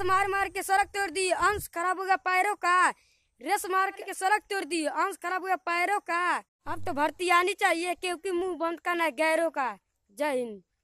race मार मार के सड़क तोड़ दी अंश खराब हो गया पैरों का रेस मार के सड़क तोड़ दी अंश खराब हो गया पैरों का अब तो भर्ती आनी चाहिए क्योंकि मुंह बंद करना गैरों का जय हिंद